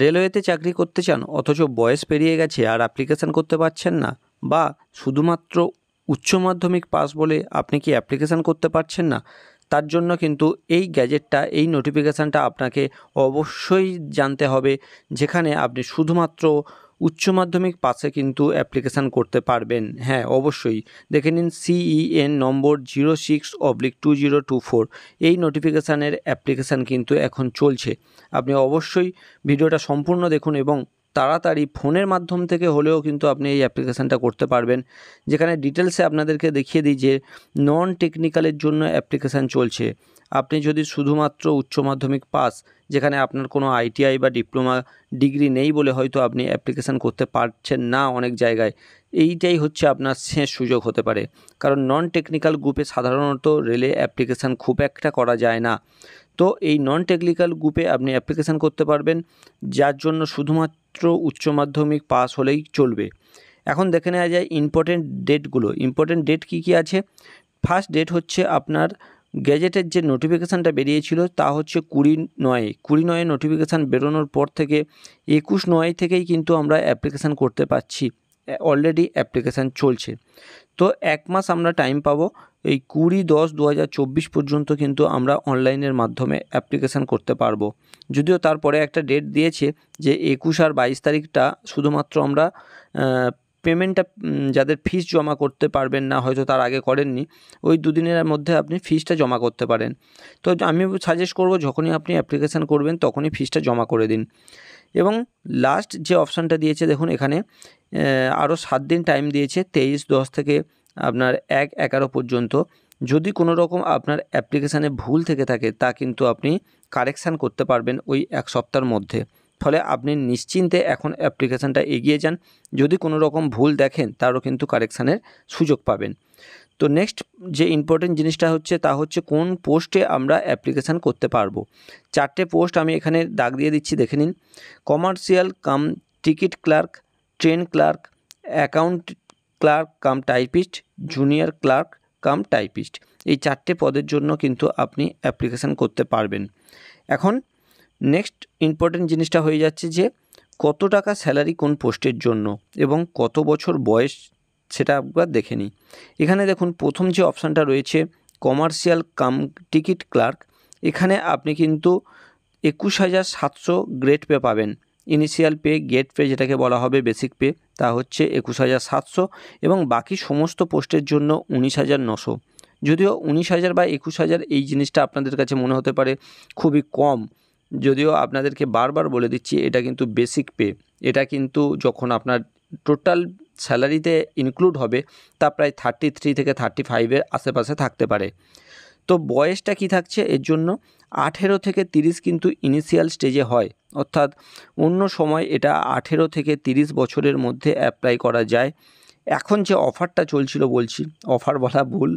রেলওয়েতে চাকরি করতে চান অথচ বয়স পেরিয়ে গেছে আর অ্যাপ্লিকেশান করতে পারছেন না বা শুধুমাত্র উচ্চ মাধ্যমিক পাস বলে আপনি কি অ্যাপ্লিকেশান করতে পারছেন না তার জন্য কিন্তু এই গ্যাজেটটা এই নোটিফিকেশানটা আপনাকে অবশ্যই জানতে হবে যেখানে আপনি শুধুমাত্র উচ্চ মাধ্যমিক পাশে কিন্তু অ্যাপ্লিকেশান করতে পারবেন হ্যাঁ অবশ্যই দেখে নিন CEN e number zero six oblique two zero two four এই নোটিফিকেশানের অ্যাপ্লিকেশান কিন্তু এখন চলছে আপনি অবশ্যই ভিডিওটা সম্পূর্ণ দেখুন এবং তাড়াতাড়ি ফোনের মাধ্যম থেকে হলেও কিন্তু আপনি এই অ্যাপ্লিকেশানটা করতে পারবেন যেখানে ডিটেলসে আপনাদেরকে দেখিয়ে দিই যে নন টেকনিক্যালের জন্য অ্যাপ্লিকেশান চলছে আপনি যদি শুধুমাত্র উচ্চ মাধ্যমিক পাস যেখানে আপনার কোনো আইটিআই বা ডিপ্লোমা ডিগ্রি নেই বলে হয়তো আপনি অ্যাপ্লিকেশান করতে পারছেন না অনেক জায়গায় এইটাই হচ্ছে আপনার শেষ সুযোগ হতে পারে কারণ নন টেকনিক্যাল গ্রুপে সাধারণত রেলে অ্যাপ্লিকেশান খুব একটা করা যায় না তো এই নন টেকনিক্যাল গ্রুপে আপনি অ্যাপ্লিকেশান করতে পারবেন যার জন্য শুধুমাত্র উচ্চ মাধ্যমিক পাস হলেই চলবে এখন দেখে নেওয়া যায় ইম্পর্টেন্ট ডেটগুলো ইম্পর্টেন্ট ডেট কি কি আছে ফার্স্ট ডেট হচ্ছে আপনার গ্যাজেটের যে নোটিফিকেশানটা বেরিয়েছিল তা হচ্ছে কুড়ি নয় কুড়ি নয়ে নোটিফিকেশান বেরোনোর পর থেকে একুশ নয় থেকেই কিন্তু আমরা অ্যাপ্লিকেশান করতে পারছি অলরেডি অ্যাপ্লিকেশান চলছে তো এক মাস আমরা টাইম পাবো এই কুড়ি দশ দু পর্যন্ত কিন্তু আমরা অনলাইনের মাধ্যমে অ্যাপ্লিকেশান করতে পারবো যদিও তারপরে একটা ডেট দিয়েছে যে একুশ আর বাইশ তারিখটা শুধুমাত্র আমরা পেমেন্টটা যাদের ফিস জমা করতে পারবেন না হয়তো তার আগে করেননি ওই দুদিনের মধ্যে আপনি ফিসটা জমা করতে পারেন তো আমি সাজেস্ট করব যখনই আপনি অ্যাপ্লিকেশান করবেন তখনই ফিসটা জমা করে দিন এবং লাস্ট যে অপশানটা দিয়েছে দেখুন এখানে আরও সাত দিন টাইম দিয়েছে তেইশ দশ থেকে আপনার এক এগারো পর্যন্ত যদি কোনো রকম আপনার অ্যাপ্লিকেশানে ভুল থেকে থাকে তা কিন্তু আপনি কারেকশান করতে পারবেন ওই এক সপ্তাহের মধ্যে ফলে আপনি নিশ্চিন্তে এখন অ্যাপ্লিকেশানটা এগিয়ে যান যদি কোনো রকম ভুল দেখেন তারও কিন্তু কারেকশানের সুযোগ পাবেন তো নেক্সট যে ইম্পর্টেন্ট জিনিসটা হচ্ছে তা হচ্ছে কোন পোস্টে আমরা অ্যাপ্লিকেশান করতে পারবো চারটে পোস্ট আমি এখানে দাগ দিয়ে দিচ্ছি দেখে নিন commercial cum ticket clerk train clerk account clerk cum typist junior clerk cum typist এই চারটে পদের জন্য কিন্তু আপনি অ্যাপ্লিকেশান করতে পারবেন এখন নেক্সট ইম্পর্টেন্ট জিনিসটা হয়ে যাচ্ছে যে কত টাকা স্যালারি কোন পোস্টের জন্য এবং কত বছর বয়স সেটা একবার দেখে নিই এখানে দেখুন প্রথম যে অপশানটা রয়েছে কমার্শিয়াল কাম টিকিট ক্লার্ক এখানে আপনি কিন্তু একুশ হাজার সাতশো গ্রেড পে পাবেন ইনিশিয়াল পে গেট পে যেটাকে বলা হবে বেসিক পে তা হচ্ছে একুশ হাজার সাতশো এবং বাকি সমস্ত পোস্টের জন্য উনিশ হাজার নশো যদিও উনিশ হাজার বা একুশ হাজার এই জিনিসটা আপনাদের কাছে মনে হতে পারে খুবই কম যদিও আপনাদেরকে বারবার বলে দিচ্ছি এটা কিন্তু বেসিক পে এটা কিন্তু যখন আপনার টোটাল স্যালারিতে ইনক্লুড হবে তা প্রায় থার্টি থ্রি থেকে থার্টি ফাইভের আশেপাশে থাকতে পারে তো বয়সটা কি থাকছে এর জন্য আঠেরো থেকে তিরিশ কিন্তু ইনিশিয়াল স্টেজে হয় অর্থাৎ অন্য সময় এটা আঠেরো থেকে তিরিশ বছরের মধ্যে অ্যাপ্লাই করা যায় এখন যে অফারটা চলছিল বলছি অফার বলা ভুল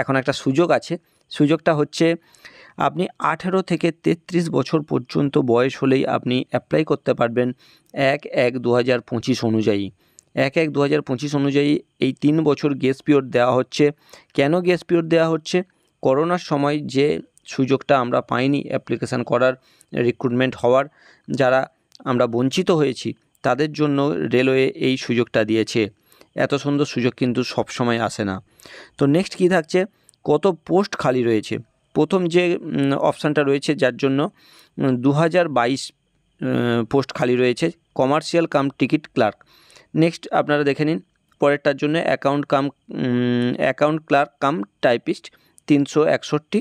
এখন একটা সুযোগ আছে সুযোগটা হচ্ছে আপনি আঠেরো থেকে ৩৩ বছর পর্যন্ত বয়স হলেই আপনি অ্যাপ্লাই করতে পারবেন এক এক দু হাজার পঁচিশ অনুযায়ী এক এক দু হাজার পঁচিশ অনুযায়ী এই তিন বছর গ্যাস পিওর দেওয়া হচ্ছে কেন গ্যাস পিওর দেওয়া হচ্ছে করোনার সময় যে সুযোগটা আমরা পাইনি অ্যাপ্লিকেশান করার রিক্রুটমেন্ট হওয়ার যারা আমরা বঞ্চিত হয়েছি তাদের জন্য রেলওয়ে এই সুযোগটা দিয়েছে এত সুন্দর সুযোগ কিন্তু সবসময় আসে না তো নেক্সট কি থাকছে কত পোস্ট খালি রয়েছে প্রথম যে অপশানটা রয়েছে যার জন্য দু পোস্ট খালি রয়েছে commercial cum ticket clerk next আপনারা দেখে নিন পরেরটার জন্য account cum account clerk cum typist তিনশো একষট্টি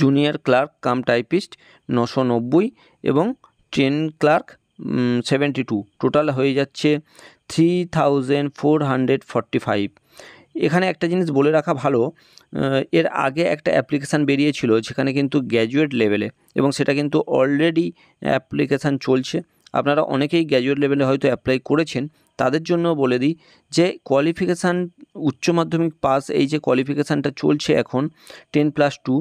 জুনিয়র ক্লার্ক কাম টাইপিস্ট নশো নব্বই এবং train clerk seventy two total হয়ে যাচ্ছে three thousand four hundred forty five এখানে একটা জিনিস বলে রাখা ভালো এর আগে একটা অ্যাপ্লিকেশান বেরিয়েছিল যেখানে কিন্তু গ্র্যাজুয়েট লেভেলে এবং সেটা কিন্তু অলরেডি অ্যাপ্লিকেশান চলছে আপনারা অনেকেই গ্র্যাজুয়েট লেভেলে হয়তো অ্যাপ্লাই করেছেন তাদের জন্য বলে দিই যে কোয়ালিফিকেশান উচ্চ মাধ্যমিক পাস এই যে কোয়ালিফিকেশানটা চলছে এখন টেন প্লাস টু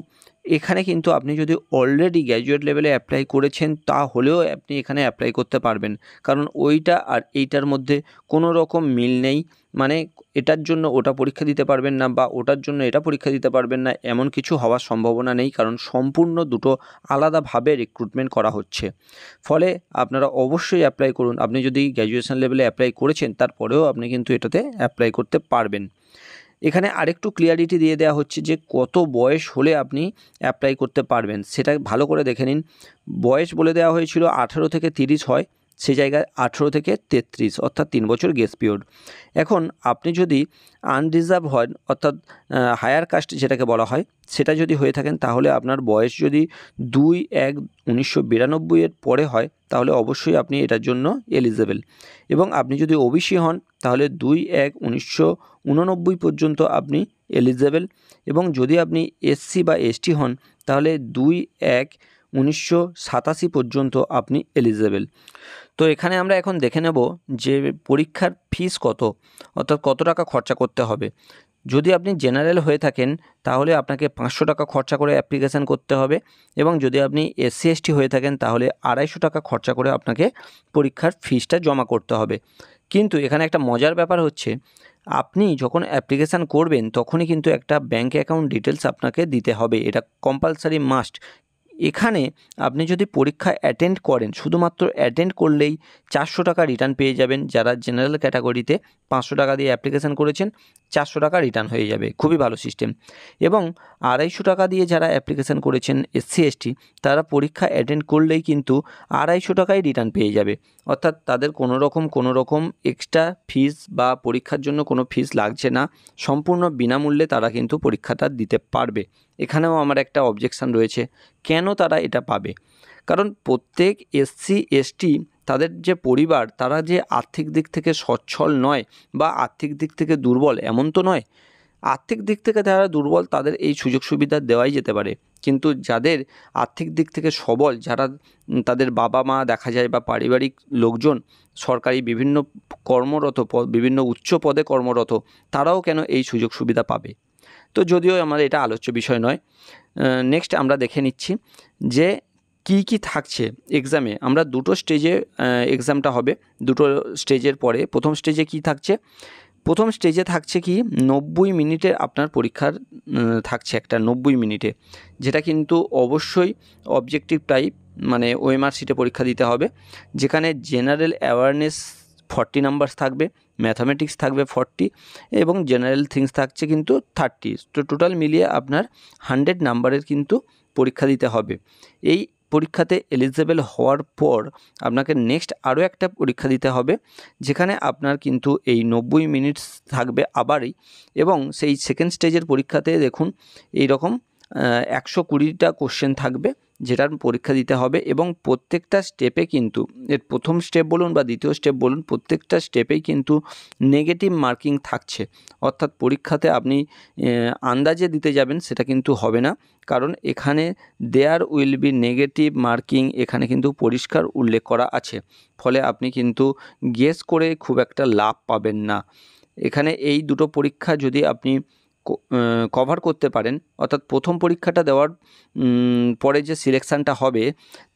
এখানে কিন্তু আপনি যদি অলরেডি গ্র্যাজুয়েট লেভেলে অ্যাপ্লাই করেছেন তাহলেও আপনি এখানে অ্যাপ্লাই করতে পারবেন কারণ ওইটা আর এইটার মধ্যে কোনো রকম মিল নেই মানে এটার জন্য ওটা পরীক্ষা দিতে পারবেন না বা ওটার জন্য এটা পরীক্ষা দিতে পারবেন না এমন কিছু হওয়ার সম্ভাবনা নেই কারণ সম্পূর্ণ দুটো আলাদাভাবে রিক্রুটমেন্ট করা হচ্ছে ফলে আপনারা অবশ্যই অ্যাপ্লাই করুন আপনি যদি গ্র্যাজুয়েশন লেভেলে অ্যাপ্লাই করেছেন তারপরেও আপনি কিন্তু এটাতে অ্যাপ্লাই করতে পারবেন এখানে আরেকটু ক্লিয়ারিটি দিয়ে দেওয়া হচ্ছে যে কত বয়স হলে আপনি অ্যাপ্লাই করতে পারবেন সেটা ভালো করে দেখে নিন বয়স বলে দেওয়া হয়েছিল আঠারো থেকে তিরিশ হয় সেই জায়গায় আঠেরো থেকে তেত্রিশ অর্থাৎ তিন বছর গেস পিরিয়ড এখন আপনি যদি আনরিজার্ভ হন অর্থাৎ হায়ার কাস্ট যেটাকে বলা হয় সেটা যদি হয়ে থাকেন তাহলে আপনার বয়স যদি দুই এক উনিশশো বিরানব্বইয়ের পরে হয় তাহলে অবশ্যই আপনি এটার জন্য এলিজেবেল এবং আপনি যদি ওবিসি হন তাহলে দুই এক উনিশশো উননব্বই পর্যন্ত আপনি এলিজেবেল এবং যদি আপনি এসসি বা এসটি হন তাহলে দুই এক উনিশশো সাতাশি পর্যন্ত আপনি এলিজেবেল তো এখানে আমরা এখন দেখে নেব যে পরীক্ষার ফিস কত অর্থাৎ কত টাকা খরচা করতে হবে যদি আপনি জেনারেল হয়ে থাকেন তাহলে আপনাকে পাঁচশো টাকা খরচা করে অ্যাপ্লিকেশান করতে হবে এবং যদি আপনি এসসি এসটি হয়ে থাকেন তাহলে আড়াইশো টাকা খরচা করে আপনাকে পরীক্ষার ফিসটা জমা করতে হবে কিন্তু এখানে একটা মজার ব্যাপার হচ্ছে আপনি যখন অ্যাপ্লিকেশান করবেন তখনই কিন্তু একটা ব্যাঙ্ক অ্যাকাউন্ট ডিটেলস আপনাকে দিতে হবে এটা কম্পালসারি মাস্ট এখানে আপনি যদি পরীক্ষা অ্যাটেন্ড করেন শুধুমাত্র অ্যাটেন্ড করলেই চারশো টাকা রিটার্ন পেয়ে যাবেন যারা জেনারেল ক্যাটাগরিতে পাঁচশো টাকা দিয়ে অ্যাপ্লিকেশান করেছেন চারশো টাকা রিটার্ন হয়ে যাবে খুবই ভালো সিস্টেম এবং আড়াইশো টাকা দিয়ে যারা অ্যাপ্লিকেশান করেছেন এসসি এসটি তারা পরীক্ষা অ্যাটেন্ড করলেই কিন্তু আড়াইশো টাকায় রিটার্ন পেয়ে যাবে অর্থাৎ তাদের কোনো রকম কোনো রকম এক্সট্রা ফিস বা পরীক্ষার জন্য কোনো ফিস লাগছে না সম্পূর্ণ বিনামূল্যে তারা কিন্তু পরীক্ষাটা দিতে পারবে এখানেও আমার একটা অবজেকশান রয়েছে কেন তারা এটা পাবে কারণ প্রত্যেক এসসি এসটি তাদের যে পরিবার তারা যে আর্থিক দিক থেকে সচ্ছল নয় বা আর্থিক দিক থেকে দুর্বল এমন তো নয় আর্থিক দিক থেকে যারা দুর্বল তাদের এই সুযোগ সুবিধা দেওয়াই যেতে পারে কিন্তু যাদের আর্থিক দিক থেকে সবল যারা তাদের বাবা মা দেখা যায় বা পারিবারিক লোকজন সরকারি বিভিন্ন কর্মরত বিভিন্ন উচ্চ পদে কর্মরত তারাও কেন এই সুযোগ সুবিধা পাবে তো যদিও আমার এটা আলোচ্য বিষয় নয় নেক্সট আমরা দেখে নিচ্ছি যে কি কি থাকছে এক্সামে আমরা দুটো স্টেজে এক্সামটা হবে দুটো স্টেজের পরে প্রথম স্টেজে কি থাকছে প্রথম স্টেজে থাকছে কি নব্বই মিনিটে আপনার পরীক্ষার থাকছে একটা নব্বই মিনিটে যেটা কিন্তু অবশ্যই অবজেক্টিভ টাইপ মানে ওএমআর সিটে পরীক্ষা দিতে হবে যেখানে জেনারেল অ্যাওয়ারনেস ফর্টি নাম্বারস থাকবে ম্যাথামেটিক্স থাকবে ফর্টি এবং জেনারেল থিংস থাকছে কিন্তু থার্টি তো টোটাল মিলিয়ে আপনার হান্ড্রেড নাম্বারের কিন্তু পরীক্ষা দিতে হবে এই পরীক্ষাতে এলিজেবেল হওয়ার পর আপনাকে নেক্সট আরও একটা পরীক্ষা দিতে হবে যেখানে আপনার কিন্তু এই নব্বই মিনিট থাকবে আবারই এবং সেই সেকেন্ড স্টেজের পরীক্ষাতে দেখুন এই রকম একশো কুড়িটা কোশ্চেন থাকবে যেটার পরীক্ষা দিতে হবে এবং প্রত্যেকটা স্টেপে কিন্তু এর প্রথম স্টেপ বলুন বা দ্বিতীয় স্টেপ বলুন প্রত্যেকটা স্টেপেই কিন্তু নেগেটিভ মার্কিং থাকছে অর্থাৎ পরীক্ষাতে আপনি আন্দাজে দিতে যাবেন সেটা কিন্তু হবে না কারণ এখানে there will be negative marking এখানে কিন্তু পরিষ্কার উল্লেখ করা আছে ফলে আপনি কিন্তু গেস করে খুব একটা লাভ পাবেন না এখানে এই দুটো পরীক্ষা যদি আপনি কভার করতে পারেন অর্থাৎ প্রথম পরীক্ষাটা দেওয়ার পরে যে সিলেকশানটা হবে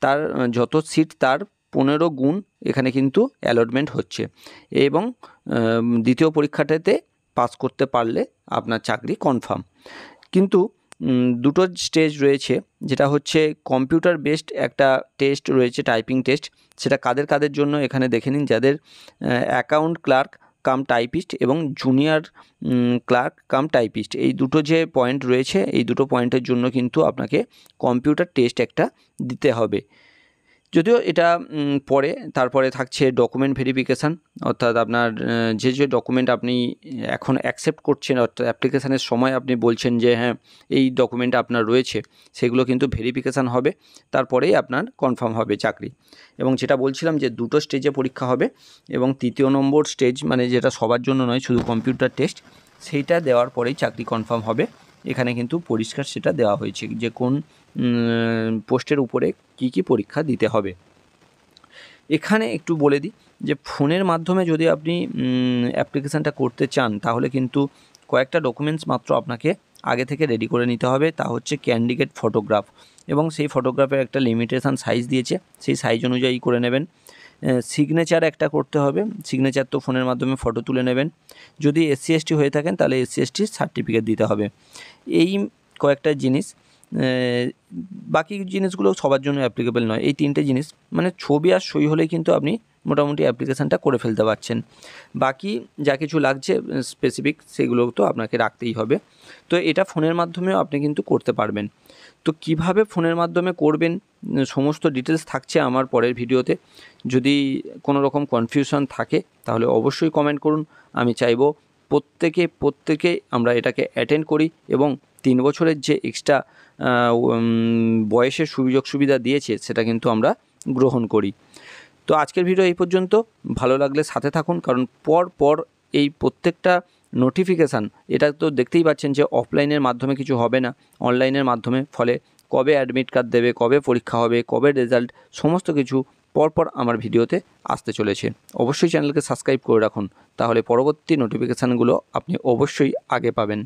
তার যত সিট তার পনেরো গুণ এখানে কিন্তু অ্যালটমেন্ট হচ্ছে এবং দ্বিতীয় পরীক্ষাটাতে পাস করতে পারলে আপনার চাকরি কনফার্ম কিন্তু দুটো স্টেজ রয়েছে যেটা হচ্ছে কম্পিউটার বেসড একটা টেস্ট রয়েছে টাইপিং টেস্ট সেটা কাদের কাদের জন্য এখানে দেখে নিন যাদের অ্যাকাউন্ট ক্লার্ক কাম টাইপিস্ট এবং জুনিয়র ক্লার্ক কাম টাইপিস্ট এই দুটো যে পয়েন্ট রয়েছে এই দুটো পয়েন্টের জন্য কিন্তু আপনাকে কম্পিউটার টেস্ট একটা দিতে হবে যদিও এটা পরে তারপরে থাকছে ডকুমেন্ট ভেরিফিকেশান অর্থাৎ আপনার যে যে ডকুমেন্ট আপনি এখন অ্যাকসেপ্ট করছেন অর্থাৎ অ্যাপ্লিকেশানের সময় আপনি বলছেন যে হ্যাঁ এই ডকুমেন্ট আপনার রয়েছে সেগুলো কিন্তু ভেরিফিকেশান হবে তারপরেই আপনার কনফার্ম হবে চাকরি এবং যেটা বলছিলাম যে দুটো স্টেজে পরীক্ষা হবে এবং তৃতীয় নম্বর স্টেজ মানে যেটা সবার জন্য নয় শুধু কম্পিউটার টেস্ট সেইটা দেওয়ার পরেই চাকরি কনফার্ম হবে এখানে কিন্তু পরিষ্কার সেটা দেওয়া হয়েছে যে কোন পোস্টের উপরে কি কি পরীক্ষা দিতে হবে এখানে একটু বলে দিই যে ফোনের মাধ্যমে যদি আপনি অ্যাপ্লিকেশানটা করতে চান তাহলে কিন্তু কয়েকটা ডকুমেন্টস মাত্র আপনাকে আগে থেকে রেডি করে নিতে হবে তা হচ্ছে ক্যান্ডিডেট ফটোগ্রাফ এবং সেই ফটোগ্রাফের একটা লিমিটেশান সাইজ দিয়েছে সেই সাইজ অনুযায়ী করে নেবেন সিগনেচার একটা করতে হবে সিগনেচার তো ফোনের মাধ্যমে ফটো তুলে নেবেন যদি এসসি এসটি হয়ে থাকেন তাহলে এসসি এসটির সার্টিফিকেট দিতে হবে এই কয়েকটা জিনিস বাকি জিনিসগুলো সবার জন্য অ্যাপ্লিকেবল নয় এই তিনটে জিনিস মানে ছবি আর সই হলেই কিন্তু আপনি মোটামুটি অ্যাপ্লিকেশানটা করে ফেলতে পারছেন বাকি যা কিছু লাগছে স্পেসিফিক সেগুলো তো আপনাকে রাখতেই হবে তো এটা ফোনের মাধ্যমেও আপনি কিন্তু করতে পারবেন তো কিভাবে ফোনের মাধ্যমে করবেন সমস্ত ডিটেলস থাকছে আমার পরের ভিডিওতে যদি কোনো রকম কনফিউশন থাকে তাহলে অবশ্যই কমেন্ট করুন আমি চাইব প্রত্যেকে প্রত্যেকে আমরা এটাকে অ্যাটেন্ড করি এবং তিন বছরের যে এক্সট্রা বয়সের সুযোগ সুবিধা দিয়েছে সেটা কিন্তু আমরা গ্রহণ করি তো আজকের ভিডিও এই পর্যন্ত ভালো লাগলে সাথে থাকুন কারণ পর পর এই প্রত্যেকটা নোটিফিকেশান এটা তো দেখতেই পাচ্ছেন যে অফলাইনের মাধ্যমে কিছু হবে না অনলাইনের মাধ্যমে ফলে কবে অ্যাডমিট কার্ড দেবে কবে পরীক্ষা হবে কবে রেজাল্ট সমস্ত কিছু পরপর আমার ভিডিওতে আসতে চলেছে অবশ্যই চ্যানেলকে সাবস্ক্রাইব করে রাখুন তাহলে পরবর্তী নোটিফিকেশানগুলো আপনি অবশ্যই আগে পাবেন